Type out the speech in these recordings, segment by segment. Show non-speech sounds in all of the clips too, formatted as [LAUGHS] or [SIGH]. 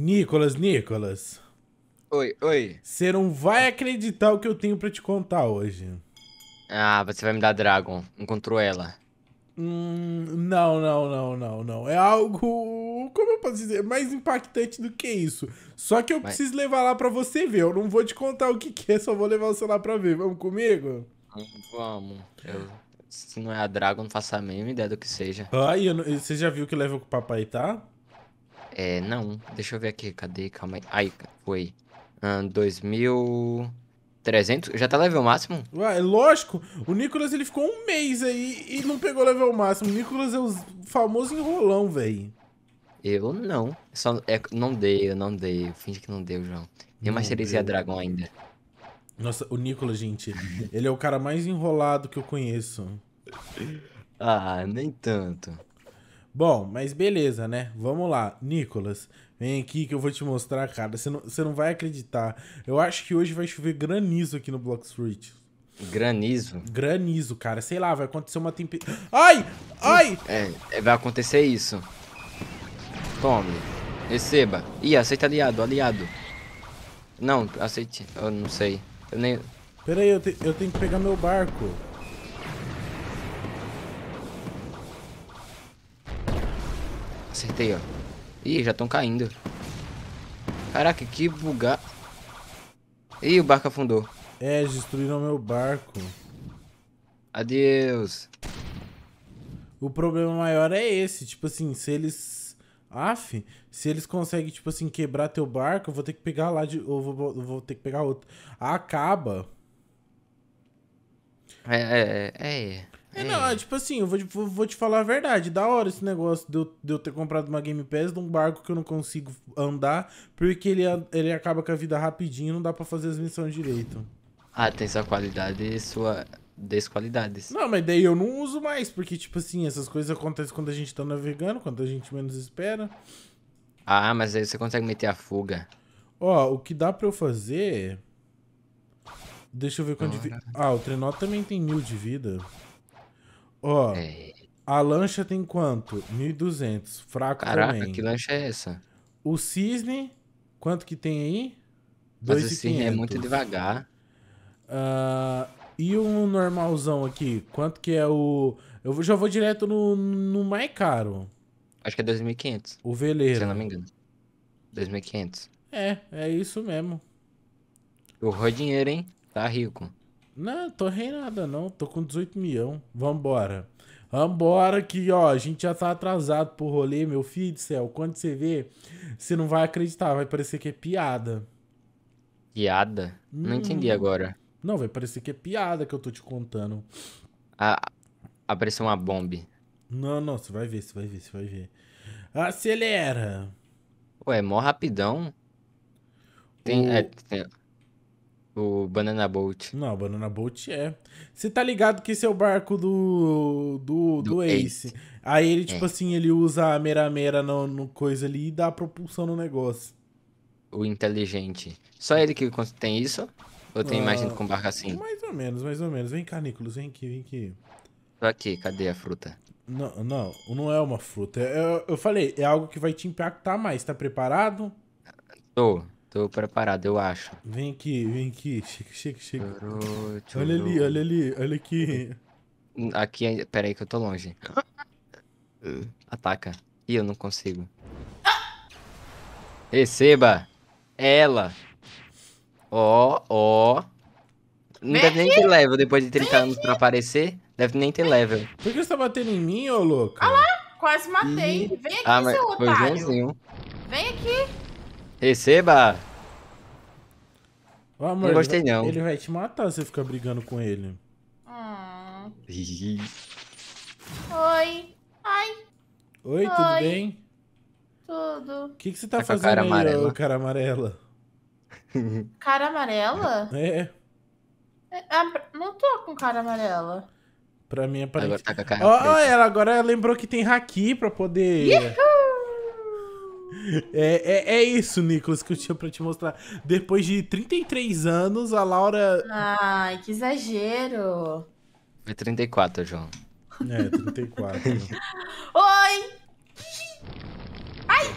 Nicolas, Nicolas. Oi, oi. Você não vai acreditar o que eu tenho para te contar hoje. Ah, você vai me dar Dragon. Encontrou ela. Hum, não, não, não, não, não. É algo, como eu posso dizer, mais impactante do que isso. Só que eu Mas... preciso levar lá para você ver. Eu não vou te contar o que, que é, só vou levar você lá pra ver. Vamos comigo? Vamos. Eu, se não é a Dragon, não faço a mínima ideia do que seja. Ah, e não, você já viu que leva com o papai, tá? É, não. Deixa eu ver aqui. Cadê? Calma aí. Ai, foi. Um, 2000... Já tá level máximo? Ué, lógico. O Nicolas, ele ficou um mês aí e não pegou level máximo. O Nicolas é o famoso enrolão, velho. Eu não. Só, é, não dei, eu não dei. Eu que não deu, João. Nem masterizei a Dragon ainda. Nossa, o Nicolas, gente, ele é o cara mais enrolado que eu conheço. ah, nem tanto. Bom, mas beleza, né? Vamos lá. Nicolas, vem aqui que eu vou te mostrar, cara. Você não, você não vai acreditar. Eu acho que hoje vai chover granizo aqui no Block Street. Granizo? Granizo, cara. Sei lá, vai acontecer uma tempestade. Ai! Ai! É, é, vai acontecer isso. Tome. Receba. Ih, aceita aliado, aliado. Não, aceite. Eu não sei. Eu nem. Peraí, eu, te... eu tenho que pegar meu barco. Acertei, ó. Ih, já estão caindo. Caraca, que bugar. Ih, o barco afundou. É, destruíram meu barco. Adeus. O problema maior é esse, tipo assim, se eles... Af, se eles conseguem, tipo assim, quebrar teu barco, eu vou ter que pegar lá de... ou vou, vou ter que pegar outro. Acaba. É, é, é. é. É, é, não, é, tipo assim, eu vou, vou, vou, te falar a verdade. Da hora esse negócio de eu, de eu, ter comprado uma Game Pass de um barco que eu não consigo andar, porque ele, ele acaba com a vida rapidinho não dá para fazer as missões direito. Ah, tem sua qualidade e sua desqualidades. Não, mas daí eu não uso mais, porque, tipo assim, essas coisas acontecem quando a gente tá navegando, quando a gente menos espera. Ah, mas aí você consegue meter a fuga. Ó, o que dá pra eu fazer... Deixa eu ver quanto de vida... Ah, o trenó também tem mil de vida. Ó, é. a lancha tem quanto? 1.200. Fraco Caraca, também. que lancha é essa? O cisne, quanto que tem aí? 2, Mas o cisne é muito devagar. Uh, e um normalzão aqui? Quanto que é o... Eu já vou direto no, no mais caro. Acho que é 2.500. O veleiro. Se eu não me engano. 2.500. É, é isso mesmo. Porra, dinheiro, hein? Tá rico. Não, tô rei nada não, tô com 18 milhão. Vambora. Vambora que, ó, a gente já tá atrasado pro rolê, meu filho do céu. Quando você vê, você não vai acreditar, vai parecer que é piada. Piada? Hum. Não entendi uhum. agora. Não, vai parecer que é piada que eu tô te contando. Ah, apareceu uma bomba. Não, não, você vai ver, você vai ver, você vai ver. Acelera! Ué, é mó rapidão. Tem, o... é, tem, o Banana Boat. Não, o Banana Boat é. Você tá ligado que esse é o barco do. do, do, do Ace. Ace. Aí ele, tipo é. assim, ele usa a mera-mera no, no, coisa ali e dá a propulsão no negócio. O inteligente. Só ele que tem isso? Ou tem ah, mais com barco assim? Mais ou menos, mais ou menos. Vem cá, Nicolas, vem aqui, vem aqui. Tô aqui, cadê a fruta? Não, não, não é uma fruta. É, eu, eu falei, é algo que vai te impactar mais. Tá preparado? Tô. Tô preparado, eu acho. Vem aqui, vem aqui. Chique, chega chega Churu, Olha ali, olha ali, olha aqui. Aqui, é, peraí que eu tô longe. Ataca. Ih, eu não consigo. Receba! É ela! Ó, oh, ó. Oh. Não deve nem ter level depois de 30 anos pra aparecer. Deve nem ter level. Por que você tá batendo em mim, ô louco? Ah lá, quase matei. Vem aqui, ah, seu otário. Foi Vem aqui. Receba! Ah, amor, não gostei ele vai, não. Ele vai te matar se ficar brigando com ele. Hum. Oi. Ai. Oi, Oi, tudo bem? Tudo. O que, que você tá, tá fazendo cara aí, amarela. cara amarela? [LAUGHS] Cara amarela? É. é a, é, não tô com cara amarela. Pra mim aparece. É agora tá com a cara oh, ela agora ela lembrou que tem haki pra poder. É, é, é, isso, Nicolas, que eu tinha pra te mostrar. Depois de 33 anos, a Laura. Ai, que exagero! É 34, João. É, 34. [LAUGHS] Oi! Ai!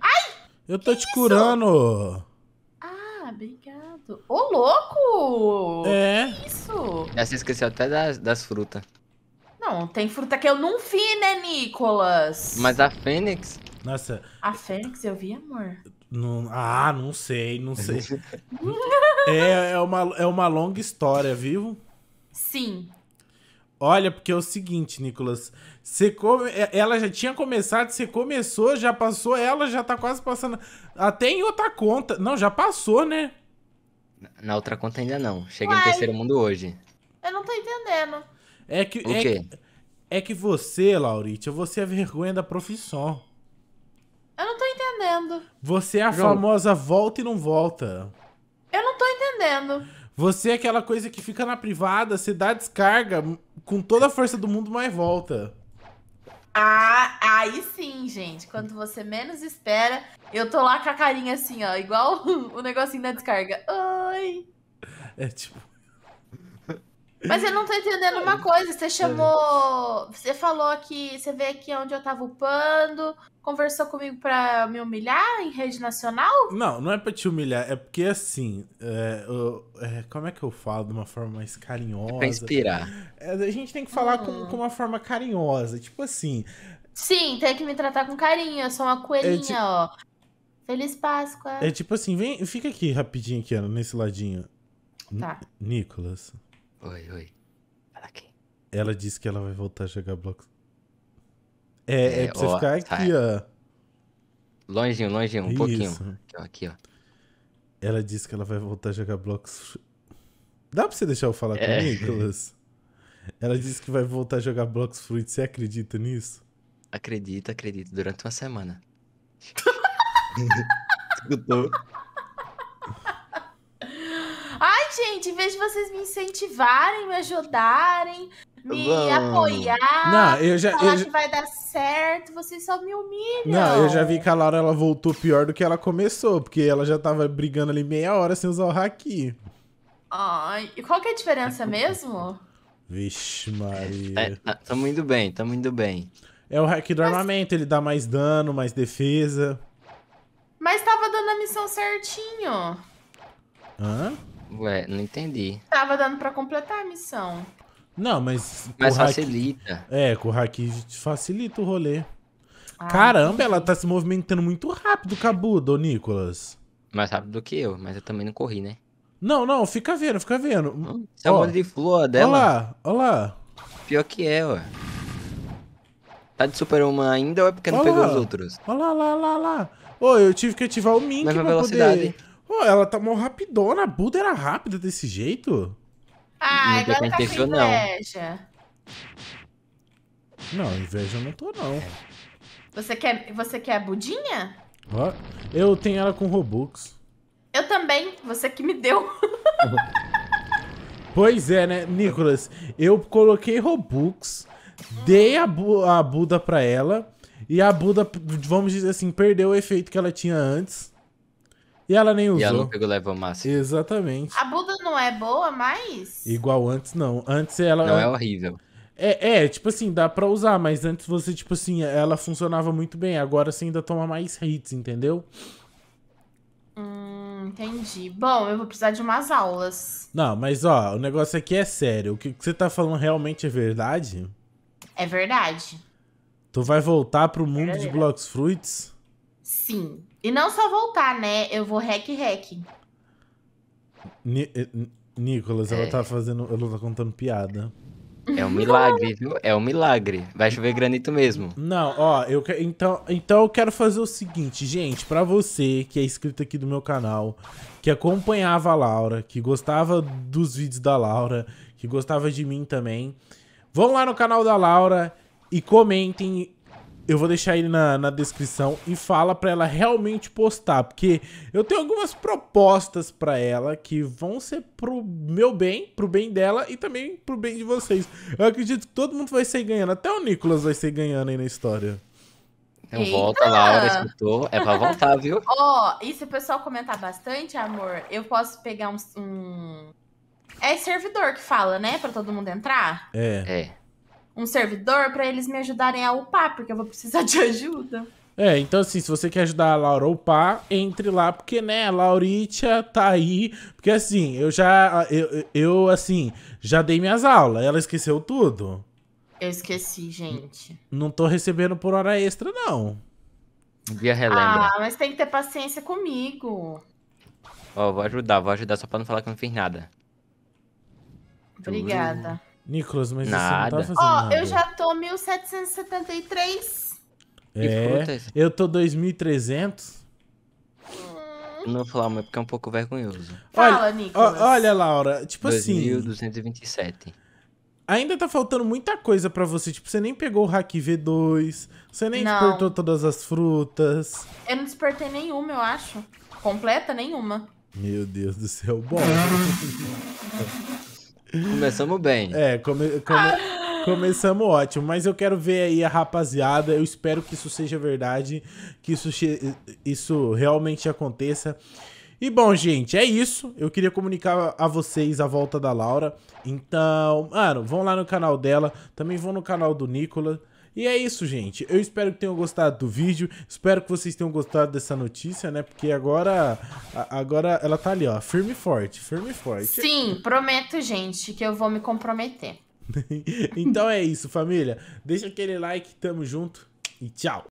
Ai! Eu tô que te isso? curando! Ah, obrigado. Ô, louco! É. Que isso? Já se esqueceu até das, das frutas. Não, tem fruta que eu não vi, né, Nicolas? Mas a Fênix? Nossa. A Fênix, eu vi, amor? Não, ah, não sei, não sei. [LAUGHS] é, é, uma, é uma longa história, vivo? Sim. Olha, porque é o seguinte, Nicolas. Você come... É, ela já tinha começado, você começou, já passou, ela já tá quase passando. Até em outra conta. Não, já passou, né? Na outra conta ainda não. Cheguei Uai. no terceiro mundo hoje. Eu não tô entendendo. É que. O é, quê? é que você, Lauritia, você é vergonha da profissão entendendo. Você é a famosa volta e não volta. Eu não tô entendendo. Você é aquela coisa que fica na privada, você dá descarga com toda a força do mundo, mas volta. Ah, aí sim, gente. Quando você menos espera, eu tô lá com a carinha assim, ó, igual [LAUGHS] o negocinho da descarga. Oi! É tipo. Mas eu não tô entendendo uma é. coisa. Você é. chamou. Você falou que você veio aqui onde eu tava upando, conversou comigo pra me humilhar em rede nacional? Não, não é pra te humilhar. É porque assim. É, eu, é, como é que eu falo de uma forma mais carinhosa? É pra inspirar. É, a gente tem que falar hum. com, com uma forma carinhosa. Tipo assim. Sim, tem que me tratar com carinho. Eu sou uma coelhinha, é, tipo... ó. Feliz Páscoa. É tipo assim, vem, fica aqui rapidinho aqui, nesse ladinho. Tá. N Nicolas. Oi, oi. Fala aqui. Ela disse que ela vai voltar a jogar blocos. É, é, é pra você ó, ficar aqui, tá. ó. Longinho, longinho, um Isso. pouquinho. Aqui, ó. Ela disse que ela vai voltar a jogar blocos. Dá pra você deixar eu falar é. comigo, Nicolas? Ela disse que vai voltar a jogar blocos Fruit. Você acredita nisso? Acredito, acredito. Durante uma semana. [LAUGHS] [LAUGHS] Escutou? gente, em vez de vocês me incentivarem, me ajudarem, me Vamos. apoiar, não, eu já, falar eu já... que vai dar certo, vocês só me humilham. Não, eu já vi que a Laura ela voltou pior do que ela começou, porque ela já tava brigando ali meia hora sem usar o haki. Ai, e qual que é a diferença mesmo? Vixe, Maria. É, tá, tamo tá indo bem, tamo tá indo bem. É o hack do Mas... armamento, ele dá mais dano, mais defesa. Mas tava dando a missão certinho. Hã? Ué, não entendi. Tava dando pra completar a missão. Não, mas. Mas facilita. Haki... É, com o Haki facilita o rolê. Ah. Caramba, ela tá se movimentando muito rápido, Cabudo, Nicolas. Mais rápido do que eu, mas eu também não corri, né? Não, não, fica vendo, fica vendo. Hum, é um monte de flor dela. Olha lá, olha lá. Pior que é, ué. Tá de super uma ainda ou é porque olá, não pegou os outros? Olha lá, lá, olha lá. Ô, eu tive que ativar o Mink Mesma pra velocidade. poder Pô, ela tá mó rapidona. A Buda era rápida desse jeito? Ah, agora tá com inveja. Não. inveja eu não tô, não. Você quer, você quer a Budinha? Ó, eu tenho ela com Robux. Eu também. Você que me deu. [LAUGHS] pois é, né? Nicolas, eu coloquei Robux, dei a, Bu a Buda pra ela... E a Buda, vamos dizer assim, perdeu o efeito que ela tinha antes. E ela nem usou. E ela não pegou level máximo. Exatamente. A Buda não é boa mais? Igual antes, não. Antes ela. Não, é horrível. É, é, tipo assim, dá pra usar, mas antes você, tipo assim, ela funcionava muito bem. Agora você ainda toma mais hits, entendeu? Hum, entendi. Bom, eu vou precisar de umas aulas. Não, mas ó, o negócio aqui é sério. O que você tá falando realmente é verdade? É verdade. Tu vai voltar pro mundo é de Blox Fruits? Sim. E não só voltar, né? Eu vou hack hack. Ni eh, Nicolas, ela é. tá fazendo. Ela tá contando piada. É um milagre, viu? É um milagre. Vai chover granito mesmo. Não, ó, eu então, então eu quero fazer o seguinte, gente, para você que é inscrito aqui do meu canal, que acompanhava a Laura, que gostava dos vídeos da Laura, que gostava de mim também, vão lá no canal da Laura e comentem eu vou deixar ele na, na descrição e fala para ela realmente postar, porque eu tenho algumas propostas para ela que vão ser pro meu bem, pro bem dela e também pro bem de vocês. Eu acredito que todo mundo vai ser ganhando, até o Nicolas vai ser ganhando aí na história. Então volta, Laura, escutou? É pra voltar, viu? [LAUGHS] Ó, oh, e se o pessoal comentar bastante, amor, eu posso pegar um, um... É servidor que fala, né? Pra todo mundo entrar? É. É um servidor para eles me ajudarem a upar, porque eu vou precisar [LAUGHS] de ajuda. É, então assim, se você quer ajudar a Laura a upar, entre lá, porque, né, a Lauritia tá aí. Porque assim, eu já. Eu, eu, assim, já dei minhas aulas, ela esqueceu tudo. Eu esqueci, gente. Não tô recebendo por hora extra, não. Via relembra. Ah, mas tem que ter paciência comigo. Ó, oh, vou ajudar, vou ajudar só pra não falar que eu não fiz nada. Obrigada. Nicolas, mas assim, Nada. você não tá fazendo Ó, eu já tô 1773. É, é eu tô 2300. Hum. Não vou falar, mas porque é um pouco vergonhoso. Olha, Fala, Nicolas. Olha, Laura, tipo 2227. assim... 2227. Ainda tá faltando muita coisa para você. Tipo, você nem pegou o Haki V2, você nem não. despertou todas as frutas. Eu não despertei nenhuma, eu acho. Completa nenhuma. Meu Deus do céu, bom. [LAUGHS] Começamos bem. É, come, come, começamos ótimo. Mas eu quero ver aí a rapaziada. Eu espero que isso seja verdade. Que isso, isso realmente aconteça. E bom, gente, é isso. Eu queria comunicar a vocês a volta da Laura. Então, mano, vão lá no canal dela. Também vão no canal do Nicolas. E é isso, gente. Eu espero que tenham gostado do vídeo. Espero que vocês tenham gostado dessa notícia, né? Porque agora, agora ela tá ali, ó. Firme e forte, firme e forte. Sim, prometo, gente, que eu vou me comprometer. [LAUGHS] então é isso, família. Deixa aquele like, tamo junto e tchau.